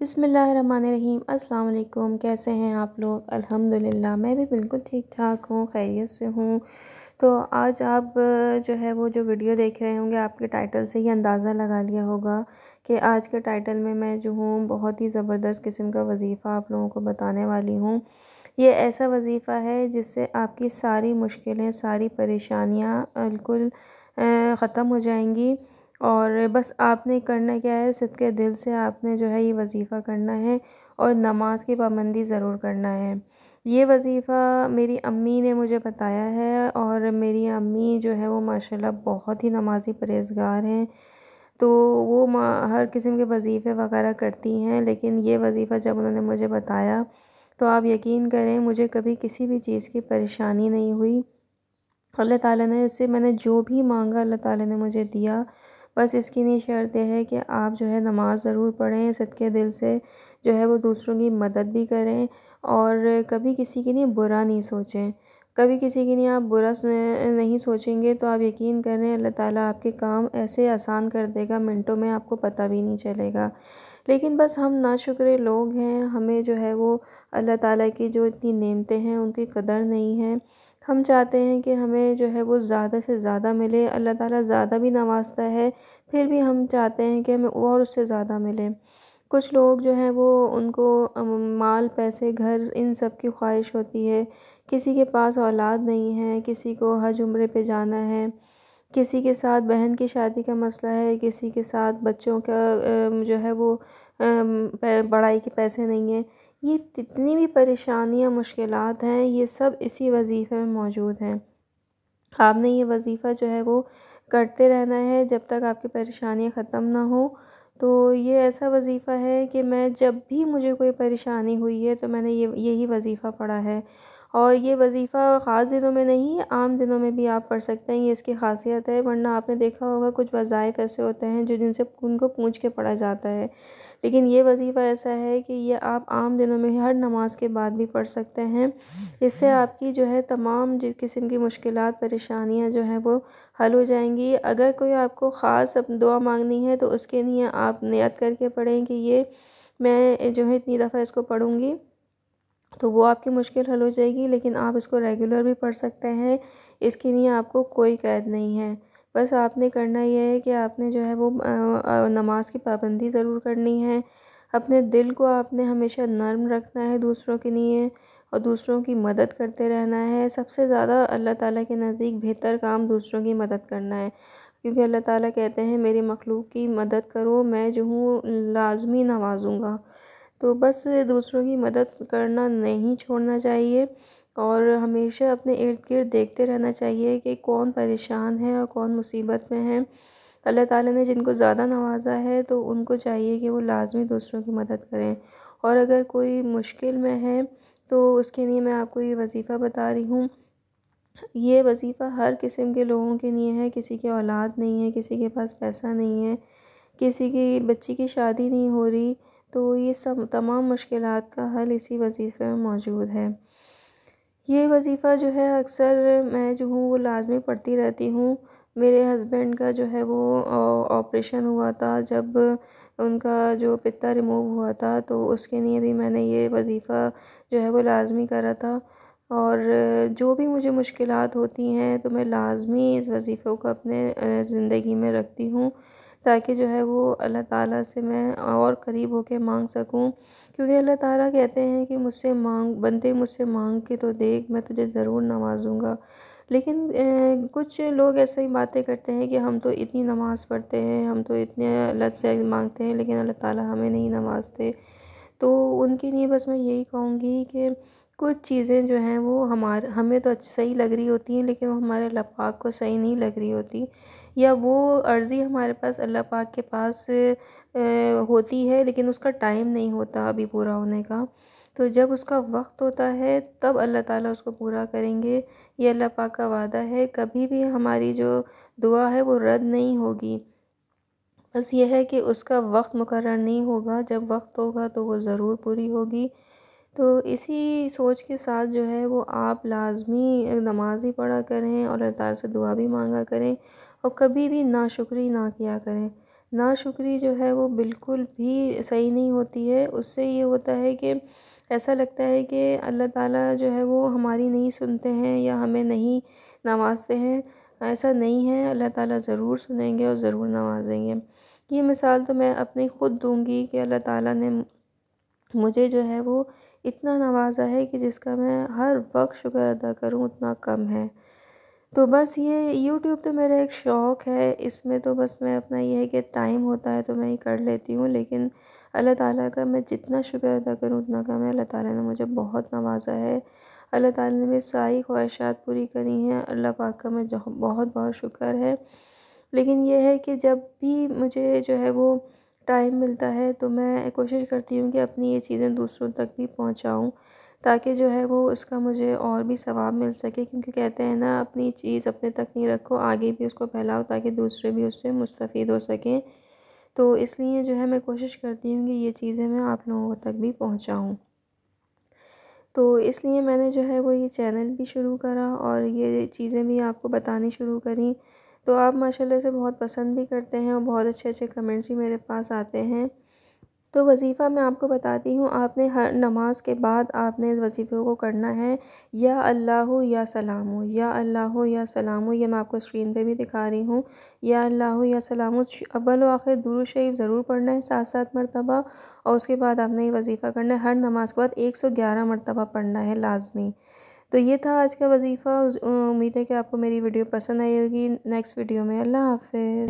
बिसमीम् अल्लाम कैसे हैं आप लोग अल्हम्दुलिल्लाह मैं भी बिल्कुल ठीक ठाक हूँ खैरियत से हूँ तो आज आप जो है वो जो वीडियो देख रहे होंगे आपके टाइटल से ही अंदाज़ा लगा लिया होगा कि आज के टाइटल में मैं जो हूँ बहुत ही ज़बरदस्त किस्म का वजीफ़ा आप लोगों को बताने वाली हूँ ये ऐसा वजीफ़ा है जिससे आपकी सारी मुश्किलें सारी परेशानियाँ बिल्कुल ख़त्म हो जाएंगी और बस आपने करना क्या है सिदके दिल से आपने जो है ये वजीफ़ा करना है और नमाज़ की पाबंदी ज़रूर करना है ये वजीफ़ा मेरी अम्मी ने मुझे बताया है और मेरी अम्मी जो है वो माशाल्लाह बहुत ही नमाज़ी परहेज़गार हैं तो वो हर किस्म के वजीफ़े वगैरह करती हैं लेकिन ये वजीफ़ा जब उन्होंने मुझे बताया तो आप यकीन करें मुझे कभी किसी भी चीज़ की परेशानी नहीं हुई अल्लाह ताला ने इससे मैंने जो भी मांगा अल्लाह ताला ने मुझे दिया बस इसकी शर्त यह है कि आप जो है नमाज़ ज़रूर पढ़ें सदके दिल से जो है वो दूसरों की मदद भी करें और कभी किसी के लिए बुरा नहीं सोचें कभी किसी के लिए आप बुरा नहीं सोचेंगे तो आप यकीन करें अल्लाह ताला आपके काम ऐसे आसान कर देगा मिनटों में आपको पता भी नहीं चलेगा लेकिन बस हम नाशुक्रे लोग हैं हमें जो है वो अल्लाह ताला की जो इतनी नेमतें हैं उनकी कदर नहीं है हम चाहते हैं कि हमें जो है वो ज़्यादा से ज़्यादा मिले अल्लाह ताला ज़्यादा भी नवाजता है फिर भी हम चाहते हैं कि हमें और उससे ज़्यादा मिले कुछ लोग जो हैं वो उनको माल पैसे घर इन सब की ख्वाहिश होती है किसी के पास औलाद नहीं है किसी को हज उम्र पे जाना है किसी के साथ बहन की शादी का मसला है किसी के साथ बच्चों का जो है वो पढ़ाई के पैसे नहीं है ये जितनी भी परेशानियाँ मुश्किल हैं ये सब इसी वजीफ़े में मौजूद हैं आपने ये वजीफ़ा जो है वो करते रहना है जब तक आपकी परेशानियाँ ख़त्म ना हो तो ये ऐसा वजीफ़ा है कि मैं जब भी मुझे कोई परेशानी हुई है तो मैंने ये यही वजीफ़ा पढ़ा है और ये वजीफ़ा ख़ास दिनों में नहीं आम दिनों में भी आप पढ़ सकते हैं ये इसकी ख़ासियत है वरना आपने देखा होगा कुछ वज़ाइफ़ ऐसे होते हैं जो जिनसे उनको पूछ के पढ़ा जाता है लेकिन ये वजीफ़ा ऐसा है कि ये आप आम दिनों में हर नमाज के बाद भी पढ़ सकते हैं इससे आपकी जो है तमाम जिस किस्म की मुश्किल परेशानियाँ जो हैं वो हल हो जाएंगी अगर कोई आपको ख़ास दुआ मांगनी है तो उसके लिए आप नियत करके पढ़ें कि ये मैं जो है इतनी दफ़ा इसको पढ़ूँगी तो वो आपकी मुश्किल हल हो जाएगी लेकिन आप इसको रेगुलर भी पढ़ सकते हैं इसके लिए आपको कोई कैद नहीं है बस आपने करना यह है कि आपने जो है वो नमाज़ की पाबंदी ज़रूर करनी है अपने दिल को आपने हमेशा नर्म रखना है दूसरों के लिए और दूसरों की मदद करते रहना है सबसे ज़्यादा अल्लाह ताला के नज़दीक बेहतर काम दूसरों की मदद करना है क्योंकि अल्लाह ताला कहते हैं मेरी मखलूक की मदद करो मैं जो हूँ लाजमी नवाजूँगा तो बस दूसरों की मदद करना नहीं छोड़ना चाहिए और हमेशा अपने इर्द गिर्द देखते रहना चाहिए कि कौन परेशान है और कौन मुसीबत में है अल्लाह ताला ने जिनको ज़्यादा नवाज़ा है तो उनको चाहिए कि वो लाजमी दूसरों की मदद करें और अगर कोई मुश्किल में है तो उसके लिए मैं आपको ये वजीफ़ा बता रही हूँ ये वजीफ़ा हर किस्म के लोगों के लिए है किसी की औलाद नहीं है किसी के पास पैसा नहीं है किसी की बच्ची की शादी नहीं हो रही तो ये सब तमाम मुश्किल का हल इसी वजीफ़े में मौजूद है ये वजीफ़ा जो है अक्सर मैं जो हूँ वो लाजमी पढ़ती रहती हूँ मेरे हस्बैंड का जो है वो ऑपरेशन हुआ था जब उनका जो पिता रिमूव हुआ था तो उसके लिए भी मैंने ये वजीफ़ा जो है वो लाजमी करा था और जो भी मुझे मुश्किल होती हैं तो मैं लाजमी इस वजीफे को अपने ज़िंदगी में रखती हूँ ताकि जो है वो अल्लाह ताला से मैं और करीब होके मांग सकूँ क्योंकि अल्लाह ताला कहते हैं कि मुझसे मांग बंदे मुझसे मांग के तो देख मैं तुझे ज़रूर नवाजूँगा लेकिन कुछ लोग ऐसे ही बातें करते हैं कि हम तो इतनी नमाज़ पढ़ते हैं हम तो इतने अल्लाह से मांगते हैं लेकिन अल्लाह ताला हमें नहीं नवाजते तो उनके लिए बस मैं यही कहूँगी कि कुछ चीज़ें जो हैं वो हमारे हमें तो सही लग रही होती हैं लेकिन वो हमारे अल्लाह पाक को सही नहीं लग रही होती या वो अर्ज़ी हमारे पास अल्लाह पाक के पास होती है लेकिन उसका टाइम नहीं होता अभी पूरा होने का तो जब उसका वक्त होता है तब अल्लाह ताला उसको पूरा करेंगे ये अल्लाह पाक का वादा है कभी भी हमारी जो दुआ है वो रद्द नहीं होगी बस ये है कि उसका वक्त मुकर नहीं होगा जब वक्त होगा तो वो ज़रूर पूरी होगी तो इसी सोच के साथ जो है वो आप लाज़मी नमाज़ ही पढ़ा करें और अल्लाह से दुआ भी मांगा करें और कभी भी नाशुक्री ना किया करें नाशुक्री जो है वो बिल्कुल भी सही नहीं होती है उससे ये होता है कि ऐसा लगता है कि अल्लाह ताला जो है वो हमारी नहीं सुनते हैं या हमें नहीं नवाजते हैं ऐसा नहीं है अल्लाह ताला ज़रूर सुनेंगे और ज़रूर नवाजेंगे ये मिसाल तो मैं अपनी ख़ुद दूंगी कि अल्लाह ताला ने मुझे जो है वो इतना नवाजा है कि जिसका मैं हर वक्त शुक्र अदा करूँ उतना कम है तो बस ये यूट्यूब तो मेरा एक शौक़ है इसमें तो बस मैं अपना ये है कि टाइम होता है तो मैं ही कर लेती हूँ लेकिन अल्लाह ताला का मैं जितना शुक्र अदा करूँ उतना कम है अल्लाह ताला ने मुझे बहुत नवाजा है अल्लाह ताला ने मेरी सारी ख्वाहिशात पूरी करी हैं अल्लाह पाक का मैं बहुत बहुत शुक्र है लेकिन यह है कि जब भी मुझे जो है वो टाइम मिलता है तो मैं कोशिश करती हूँ कि अपनी ये चीज़ें दूसरों तक भी पहुँचाऊँ ताकि जो है वो उसका मुझे और भी सवाब मिल सके क्योंकि कहते हैं ना अपनी चीज़ अपने तक नहीं रखो आगे भी उसको फैलाओ ताकि दूसरे भी उससे मुस्तफ़ीद हो सकें तो इसलिए जो है मैं कोशिश करती हूँ कि ये चीज़ें मैं आप लोगों तक भी पहुँचाऊँ तो इसलिए मैंने जो है वो ये चैनल भी शुरू करा और ये चीज़ें भी आपको बतानी शुरू करी तो आप माशाल्लाह से बहुत पसंद भी करते हैं और बहुत अच्छे अच्छे कमेंट्स भी मेरे पास आते हैं तो वजीफ़ा मैं आपको बताती हूँ आपने हर नमाज के बाद आपने इस वजीफ़े को करना है या अल्लाह या सलाम या अल्लाह या सलाम ये मैं आपको स्क्रीन पे भी दिखा रही हूँ या अल्लाह या सलाम अबल आखिर दूर शरीफ ज़रूर पढ़ना है सात सात मरतबा और उसके बाद आपने ये वजीफ़ा करना है हर नमाज के बाद एक सौ ग्यारह मरतबा पढ़ना है लाजमी तो ये था आज का वजीफ़ा उम्मीद है कि आपको मेरी वीडियो पसंद आई होगी नेक्स्ट वीडियो में अल्लाह हाफ